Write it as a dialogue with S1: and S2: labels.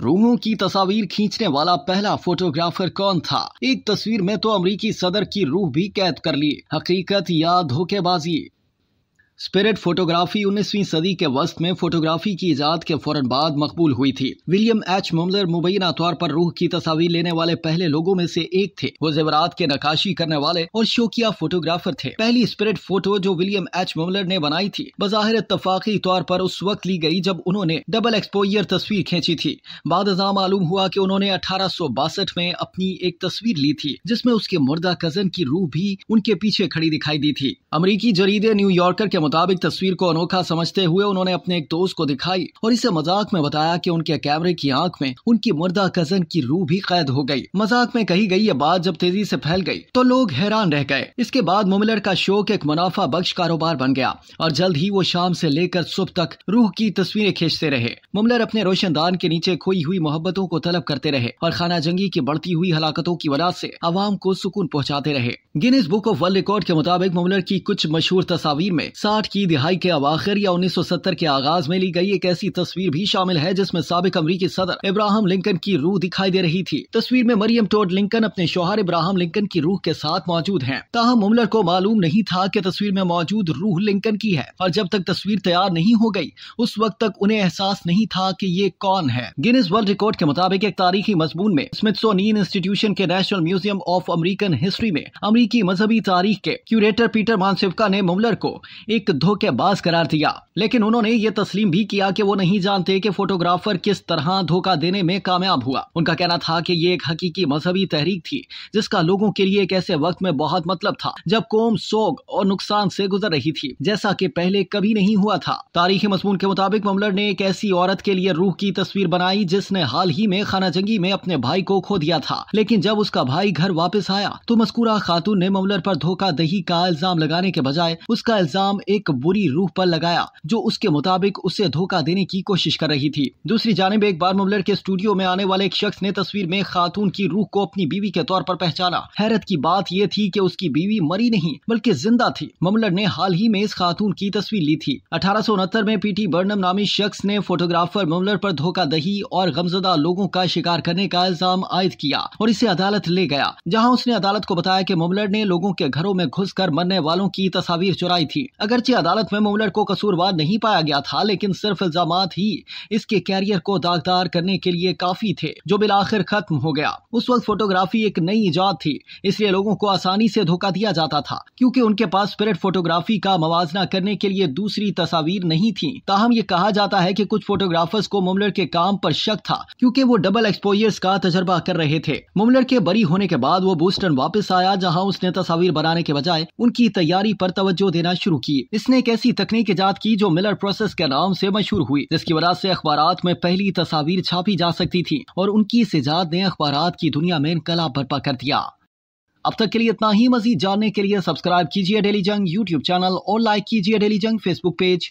S1: रूहों की तस्वीर खींचने वाला पहला फोटोग्राफर कौन था एक तस्वीर में तो अमरीकी सदर की रूह भी कैद कर ली हकीकत या धोखेबाजी स्पिरिट फोटोग्राफी 19वीं सदी के वस्त में फोटोग्राफी की इजाद के फौरन बाद मकबूल हुई थी विलियम एच मुमलर मुबैना तौर पर रूह की तस्वीर लेने वाले पहले लोगों में से एक थे वो जेवरात के नकाशी करने वाले और शोकिया फोटोग्राफर थे पहली स्पिरिट फोटो जो विलियम एच मुमलर ने बनाई थी बज़ाहिर इतफाकी तौर पर उस वक्त ली गई जब उन्होंने डबल एक्सपोयर तस्वीर खींची थी बाद मालूम हुआ की उन्होंने अठारह में अपनी एक तस्वीर ली थी जिसमे उसके मुर्दा कजन की रूह भी उनके पीछे खड़ी दिखाई दी थी अमरीकी जरीदे न्यूयॉर्कर के मुताबिक तस्वीर को अनोखा समझते हुए उन्होंने अपने एक दोस्त को दिखाई और इसे मजाक में बताया कि उनके कैमरे की आंख में उनकी मुर्दा कजन की रूह भी कैद हो गई मजाक में कही गई ये बात जब तेजी से फैल गई तो लोग हैरान रह गए इसके बाद मुमलर का शौक एक मुनाफा बख्श कारोबार बन गया और जल्द ही वो शाम से लेकर सुबह तक रूह की तस्वीरें खींचते रहे मुमलर अपने रोशनदान के नीचे खोई हुई मोहब्बतों को तलब करते रहे और खाना जंगी की बढ़ती हुई हलाकतों की वजह से आवाम को सुकून पहुँचाते रहे Guinness book of world record के मुताबिक मुमलर की कुछ मशहूर तस्वीर में 1960 की दिहाई के अवाखिर या 1970 के आगाज में ली गई एक ऐसी तस्वीर भी शामिल है जिसमें सबक अमरीकी सदर इब्राहम लिंकन की रूह दिखाई दे रही थी तस्वीर में मरियम टोड लिंकन अपने शोहर इब्राहम लिंकन की रूह के साथ मौजूद है ताहम मुमलर को मालूम नहीं था की तस्वीर में मौजूद रूह लिंकन की है और जब तक तस्वीर तैयार नहीं हो गई उस वक्त तक उन्हें एहसास नहीं था की ये कौन है गिनिस वर्ल्ड रिकॉर्ड के मुताबिक एक तारीखी मजमून में स्मिथसोनियन इंस्टीट्यूशन के national museum of American history में अमरीकी मजहबी तारीख के क्यूरेटर पीटर मानसिवका ने मुमलर को एक अभिषेक धोखेबाज करार दिया लेकिन उन्होंने ये तस्लीम भी किया कि वो नहीं जानते कि फोटोग्राफर किस तरह धोखा देने में कामयाब हुआ उनका कहना था कि ये एक हकीकी मजहबी तहरीक थी जिसका लोगों के लिए एक ऐसे वक्त में बहुत मतलब था जब कौम सोग और नुकसान से गुजर रही थी जैसा कि पहले कभी नहीं हुआ था तारीखी मजमून के मुताबिक ममलर ने एक ऐसी औरत के लिए रूह की तस्वीर बनाई जिसने हाल ही में खाना जंगी में अपने भाई को खो दिया था लेकिन जब उसका भाई घर वापस आया तो मस्कुरा खातून ने ममलर पर दही का इल्जाम लगाने के बजाय उसका इल्जाम एक बुरी रूह पर लगाया जो उसके मुताबिक उसे धोखा देने की कोशिश कर रही थी दूसरी जानब एक बार मुबलर के स्टूडियो में आने वाले एक शख्स ने तस्वीर में खातून की रूह को अपनी बीवी के तौर पर पहचाना हैरत की बात यह थी की उसकी बीवी मरी नहीं बल्कि जिंदा थी ममलर ने हाल ही में इस खातून की तस्वीर ली थी अठारह में पीटी बर्नम नामी शख्स ने फोटोग्राफर आरोप पर दही और गमजदा लोगों का शिकार करने का इल्जाम आयद किया और इसे अदालत ले गया जहां उसने अदालत को बताया कि ममलर ने लोगों के घरों में घुसकर मरने वालों की तस्वीर चुराई थी अगर अगरचे अदालत में मुलर को कसूरवार नहीं पाया गया था लेकिन सिर्फ इल्जाम ही इसके कैरियर को दागदार करने के लिए काफी थे जो आखिर खत्म हो गया उस वक्त फोटोग्राफी एक नई ईजाद थी इसलिए लोगों को आसानी से धोखा दिया जाता था क्योंकि उनके पास स्पिरिट फोटोग्राफी का मुजना करने के लिए दूसरी तस्वीर नहीं थी ताहम ये कहा जाता है की कुछ फोटोग्राफर्स को मुमलर के काम पर शक था क्यूँकी वो डबल एक्सपोजर्स का तजर्बा कर रहे थे मुमलर के बरी होने के बाद वो बूस्टन वापस आया जहाँ उसने तस्वीर बनाने के बजाय उनकी तैयारी पर तवज्जो देना शुरू की इसने एक ऐसी तकनीक ईजाद की जो मिलर प्रोसेस के नाम से मशहूर हुई जिसकी वजह से अखबार में पहली तस्वीर छापी जा सकती थी और उनकी इस ईजाद ने अखबार की दुनिया में इनकला बर्पा कर दिया अब तक के लिए इतना ही मजीद जानने के लिए सब्सक्राइब कीजिए डेली जंग यूट्यूब चैनल और लाइक कीजिए डेली जंग फेसबुक पेज